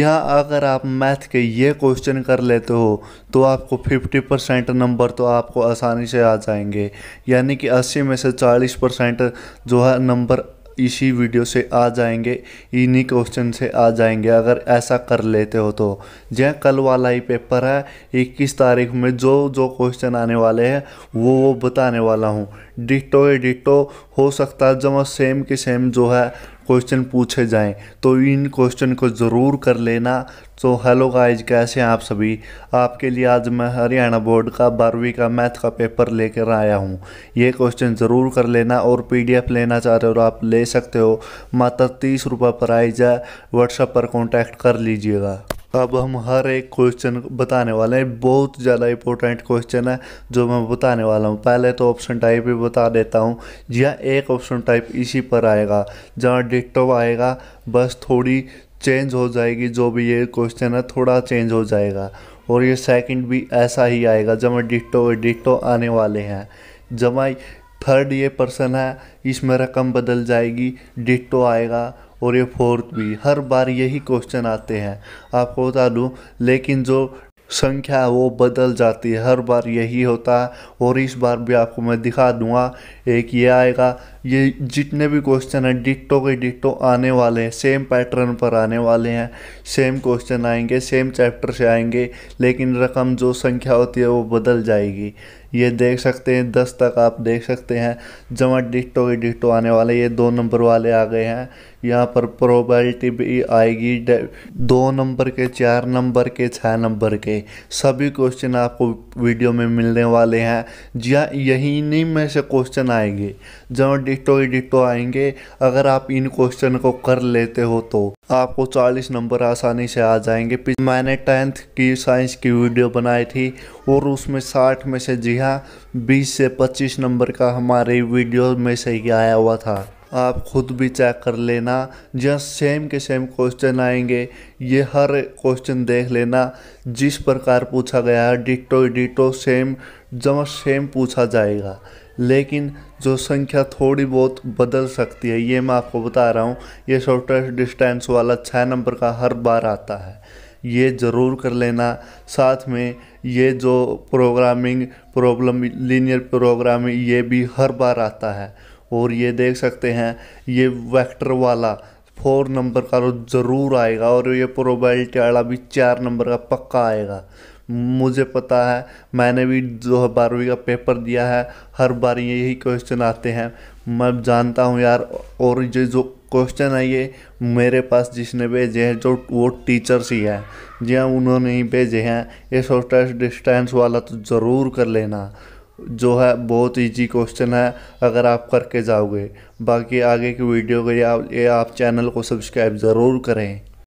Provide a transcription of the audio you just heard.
यहाँ अगर आप मैथ के ये क्वेश्चन कर लेते हो तो आपको 50 परसेंट नंबर तो आपको आसानी से आ जाएंगे यानी कि 80 में से 40 परसेंट जो है नंबर इसी वीडियो से आ जाएंगे इन्हीं क्वेश्चन से आ जाएंगे अगर ऐसा कर लेते हो तो जै कल वाला ही पेपर है इक्कीस तारीख में जो जो क्वेश्चन आने वाले हैं वो वो बताने वाला हूँ डिटो ए डिटो हो सकता है जमा सेम के सेम जो है क्वेश्चन पूछे जाएं तो इन क्वेश्चन को ज़रूर कर लेना तो हेलो गाइज कैसे हैं आप सभी आपके लिए आज मैं हरियाणा बोर्ड का बारहवीं का मैथ का पेपर लेकर आया हूँ ये क्वेश्चन ज़रूर कर लेना और पीडीएफ लेना चाह रहे हो आप ले सकते हो मात्र तीस रुपये प्राइज़ है व्हाट्सएप पर कॉन्टैक्ट कर लीजिएगा अब हम हर एक क्वेश्चन बताने वाले हैं बहुत ज़्यादा इंपॉर्टेंट क्वेश्चन है जो मैं बताने वाला हूँ पहले तो ऑप्शन टाइप ही बता देता हूँ यह एक ऑप्शन टाइप इसी पर आएगा जहाँ डिक्टो आएगा बस थोड़ी चेंज हो जाएगी जो भी ये क्वेश्चन है थोड़ा चेंज हो जाएगा और ये सेकंड भी ऐसा ही आएगा जमा डिक्टो डिक्टो आने वाले हैं जमा थर्ड ये पर्सन है इसमें रकम बदल जाएगी डिक्टो आएगा और ये फोर्थ भी हर बार यही क्वेश्चन आते हैं आपको बता दूँ लेकिन जो संख्या है वो बदल जाती है हर बार यही होता है और इस बार भी आपको मैं दिखा दूंगा एक ये आएगा ये जितने भी क्वेश्चन हैं डिट्टो के डिट्टो आने वाले हैं सेम पैटर्न पर आने वाले हैं सेम क्वेश्चन आएंगे सेम चैप्टर से आएंगे लेकिन रकम जो संख्या होती है वो बदल जाएगी ये देख सकते हैं दस तक आप देख सकते हैं जमा डिस्टो के डिटो आने वाले ये दो नंबर वाले आ गए हैं यहाँ पर प्रोबेबिलिटी भी आएगी दो नंबर के चार नंबर के छः नंबर के सभी क्वेश्चन आपको वीडियो में मिलने वाले हैं जी हाँ यही नहीं में से क्वेश्चन आएंगे जमा डिस्टो के डिटो आएंगे अगर आप इन क्वेश्चन को कर लेते हो तो आपको 40 नंबर आसानी से आ जाएंगे मैंने टेंथ की साइंस की वीडियो बनाई थी और उसमें साठ में से जी हाँ बीस से पच्चीस नंबर का हमारे वीडियो में से ही आया हुआ था आप खुद भी चेक कर लेना जहाँ सेम के सेम क्वेश्चन आएंगे ये हर क्वेश्चन देख लेना जिस प्रकार पूछा गया है डिटो डिटो सेम जमा सेम पूछा जाएगा लेकिन जो संख्या थोड़ी बहुत बदल सकती है ये मैं आपको बता रहा हूँ ये शॉर्टेस्ट डिस्टेंस वाला छः नंबर का हर बार आता है ये ज़रूर कर लेना साथ में ये जो प्रोग्रामिंग प्रॉब्लम लीनियर प्रोग्रामिंग ये भी हर बार आता है और ये देख सकते हैं ये वेक्टर वाला फोर नंबर का तो ज़रूर आएगा और ये प्रोबेबिलिटी वाला भी चार नंबर का पक्का आएगा मुझे पता है मैंने भी जो है बारहवीं का पेपर दिया है हर बार यही क्वेश्चन आते हैं मैं जानता हूँ यार और ये जो क्वेश्चन है ये मेरे पास जिसने भेजे हैं जो वो टीचर्स ही हैं जी हाँ उन्होंने ही भेजे हैं ये सोशल डिस्टेंस वाला तो ज़रूर कर लेना जो है बहुत इजी क्वेश्चन है अगर आप करके जाओगे बाकी आगे की वीडियो के लिए आप, आप चैनल को सब्सक्राइब ज़रूर करें